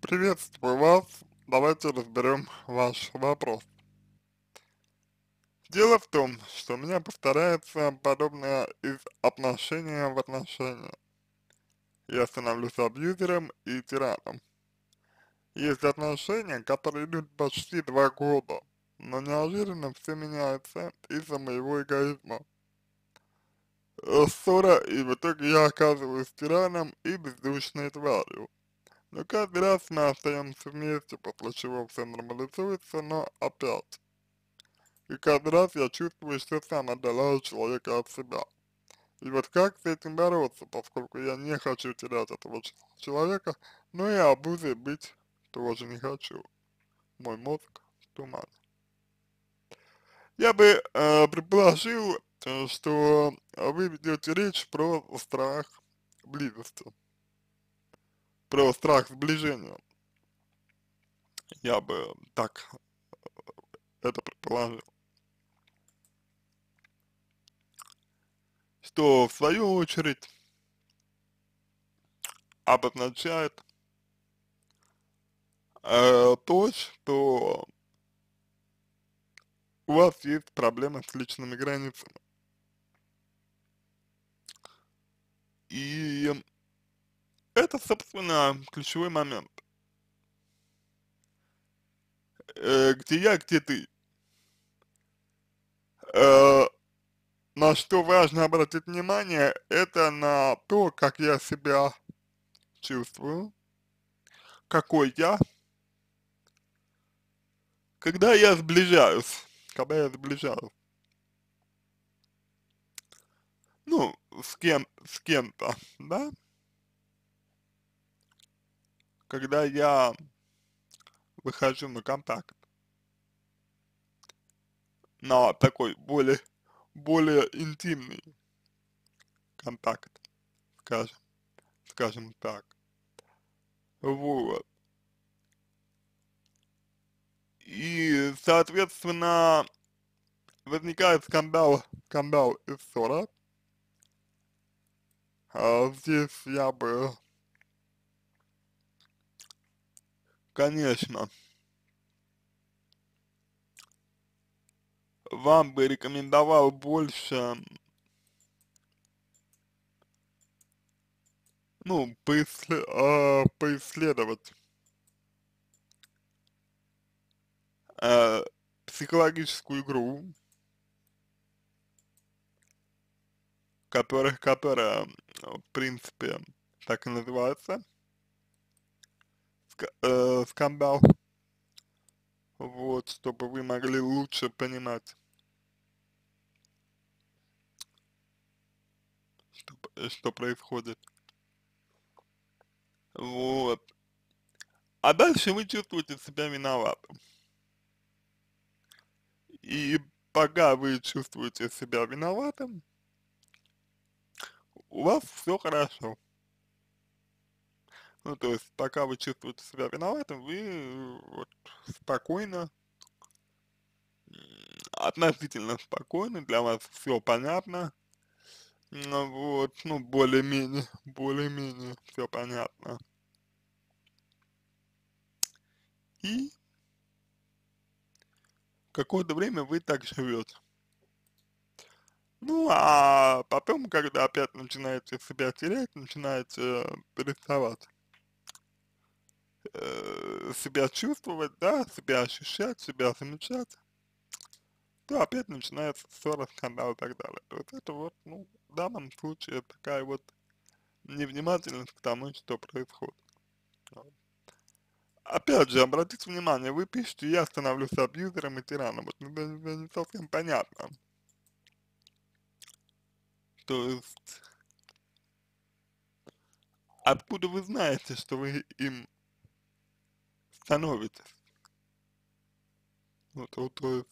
Приветствую вас. Давайте разберем ваш вопрос. Дело в том, что у меня повторяется подобное из отношения в отношения. Я становлюсь абьюзером и тираном. Есть отношения, которые идут почти два года, но неожиданно все меняется из-за моего эгоизма. Ссора, и в итоге я оказываюсь тираном и бездушной тварью. Но ну, каждый раз мы остаемся вместе, после чего все нормализуется, но опять. И каждый раз я чувствую, что сам отдаляю человека от себя. И вот как с этим бороться, поскольку я не хочу терять этого человека, но и обузой быть тоже не хочу. Мой мозг в тумане. Я бы э, предположил, э, что вы ведете речь про страх близости про страх сближения. Я бы так э, это предположил. Что в свою очередь обозначает э, то, что у вас есть проблемы с личными границами. И это, собственно, ключевой момент. Э, где я, где ты? Э, на что важно обратить внимание, это на то, как я себя чувствую, какой я, когда я сближаюсь, когда я сближаюсь, ну, с кем, с кем-то, да, когда я выхожу на контакт, на такой более, более интимный контакт, скажем, скажем так. Вот. И, соответственно, возникает скандал, скандал и ссора. А здесь я бы конечно, вам бы рекомендовал больше, ну, поисле э, а, поисследовать э, психологическую игру, которая, которая, в принципе, так и называется – э, скандал, вот, чтобы вы могли лучше понимать, что, э, что происходит. Вот. А дальше вы чувствуете себя виноватым. И пока вы чувствуете себя виноватым, у вас все хорошо. Ну, то есть, пока вы чувствуете себя виноватым, вы вот спокойно, относительно спокойно, для вас все понятно, ну, вот, ну, более-менее, более-менее все понятно. И какое-то время вы так живете. Ну, а потом, когда опять начинаете себя терять, начинаете переставать. Э, э, себя чувствовать, да, себя ощущать, себя замечать, то опять начинается ссора, скандал и так далее. Вот это вот, ну, в данном случае такая вот невнимательность к тому, что происходит. Опять же, обратите внимание, вы пишете, я становлюсь абьюзером и тираном. Вот это, это не совсем понятно. То есть, откуда вы знаете, что вы им становится. Вот, вот, вот.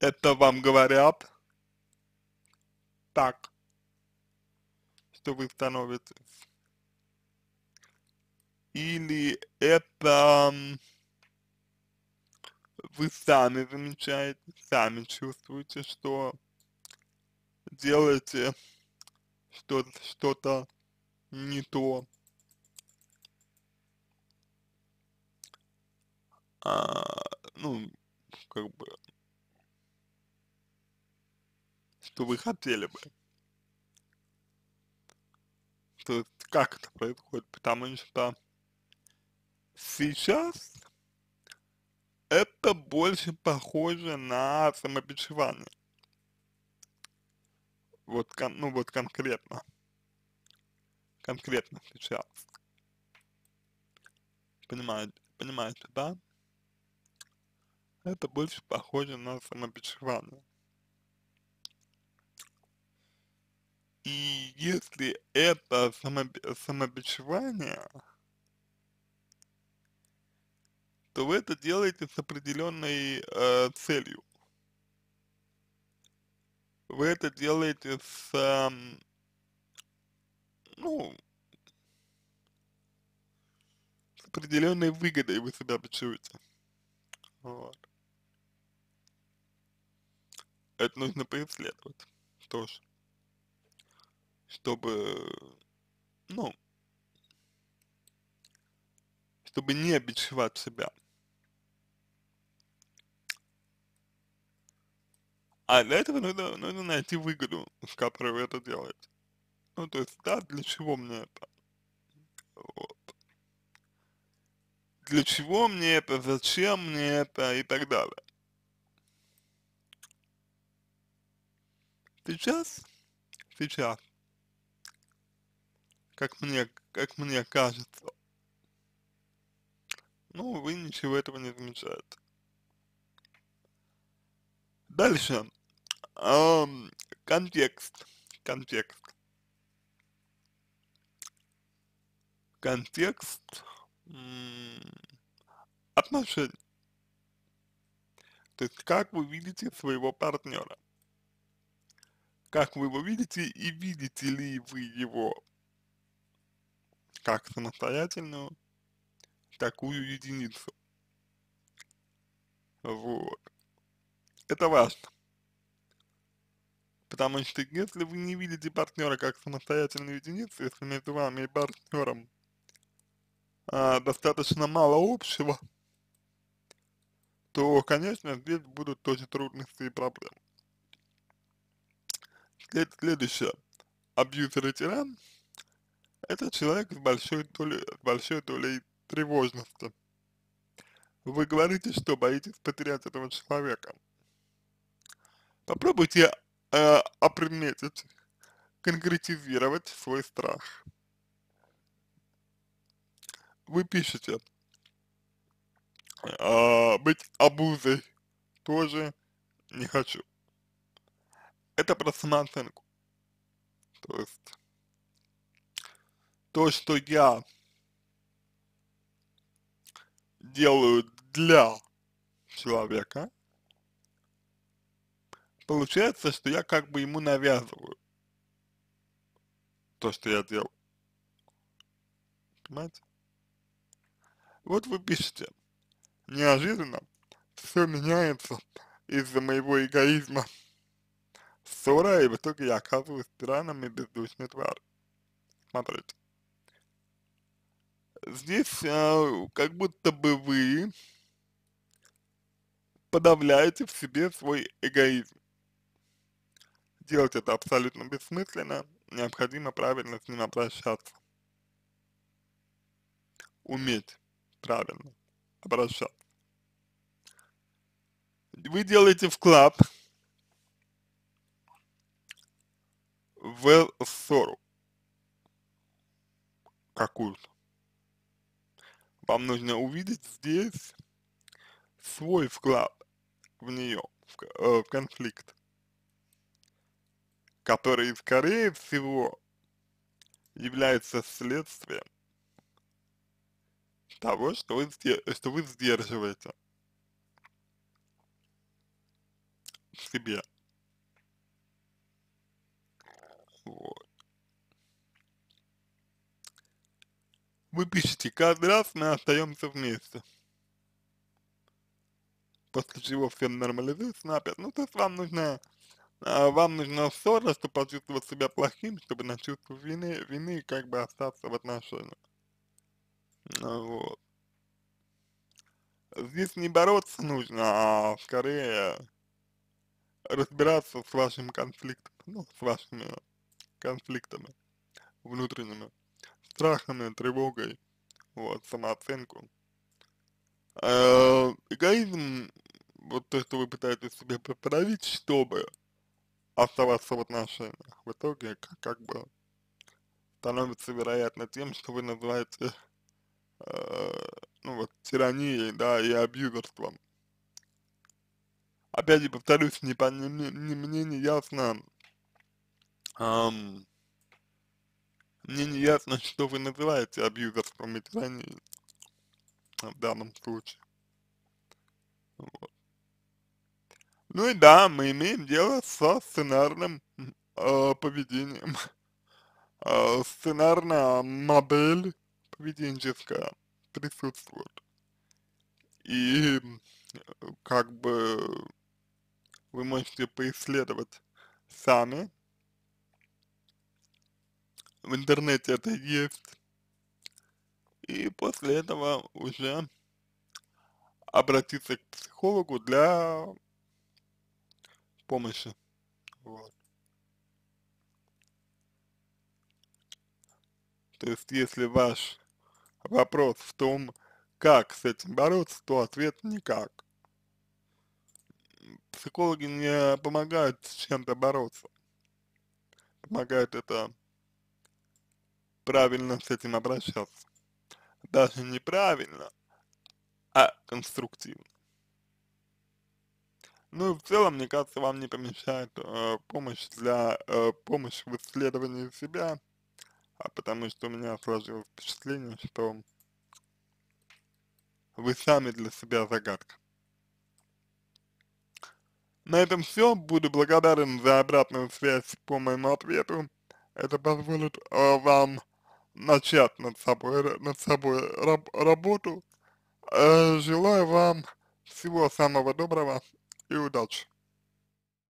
Это вам говорят так, что вы становитесь. Или это вы сами замечаете, сами чувствуете, что делаете что-то что не то. а, ну, как бы, что вы хотели бы. То есть, как это происходит, потому что сейчас это больше похоже на самобичевание. Вот, кон ну вот конкретно. Конкретно сейчас. Понимаете, понимаете, да? Это больше похоже на самобичевание. И если это самобичевание, то вы это делаете с определенной э, целью. Вы это делаете с, э, ну, с определенной выгодой вы себя почуете. Вот это нужно поисследовать тоже, чтобы, ну, чтобы не обичевать себя. А для этого нужно, нужно найти выгоду, с которой вы это делаете. Ну, то есть, да, для чего мне это? Вот. Для чего мне это, зачем мне это и так далее. Сейчас? Сейчас. Как мне, как мне кажется. Ну, вы ничего этого не замечаете. Дальше. Эм, контекст. Контекст. Контекст отношений. То есть, как вы видите своего партнера как вы его видите и видите ли вы его как самостоятельную такую единицу. Вот. Это важно. Потому что если вы не видите партнера как самостоятельную единицу, если между вами и партнером а, достаточно мало общего, то, конечно, здесь будут очень трудности и проблемы. Следующее. Абьюзер и тиран – это человек с большой долей, большой долей тревожности. Вы говорите, что боитесь потерять этого человека. Попробуйте э, оприметить, конкретизировать свой страх. Вы пишете, э, быть обузой тоже не хочу это просто на То есть, то, что я делаю для человека, получается, что я как бы ему навязываю то, что я делал. Понимаете? Вот вы пишете, неожиданно все меняется из-за моего эгоизма. Ссора и в итоге я оказываюсь тиранами бездушный тварь. Смотрите. Здесь э, как будто бы вы подавляете в себе свой эгоизм. Делать это абсолютно бессмысленно, необходимо правильно с ним обращаться. Уметь правильно обращаться. Вы делаете вклад в ссору какую-то. Вам нужно увидеть здесь свой вклад в нее, в, э, в конфликт, который, скорее всего, является следствием того, что вы, что вы сдерживаете в себе. Вы пишете, каждый раз мы остаемся вместе. После чего все нормализуется но опять. Ну, то есть вам нужно, а, вам нужно ссора, чтобы почувствовать себя плохим, чтобы на чувство вины, вины как бы остаться в отношениях. Ну вот. Здесь не бороться нужно, а скорее разбираться с вашим конфликтом, ну, с вашими конфликтами внутренними страхами, тревогой, вот, самооценку. Э, эгоизм, вот то, что вы пытаетесь себе подавить, чтобы оставаться в отношениях, в итоге как, как бы становится вероятно тем, что вы называете э, ну вот тиранией, да, и абьюзерством. Опять же повторюсь, не, по, не, не, мне не ясно, эм, мне не ясно, что вы называете абьюзерством и в данном случае. Вот. Ну и да, мы имеем дело со сценарным э, поведением. Э, сценарная модель поведенческая присутствует. И э, как бы вы можете поисследовать сами в интернете это есть. И после этого уже обратиться к психологу для помощи. Вот. То есть, если ваш вопрос в том, как с этим бороться, то ответ никак. Психологи не помогают с чем-то бороться. помогают это правильно с этим обращаться. Даже неправильно, а конструктивно. Ну и в целом, мне кажется, вам не помешает э, помощь для э, помощь в исследовании себя, а потому что у меня сложилось впечатление, что вы сами для себя загадка. На этом все. Буду благодарен за обратную связь по моему ответу. Это позволит э, вам начать над собой, э, над собой раб, работу. Э, желаю вам всего самого доброго и удачи.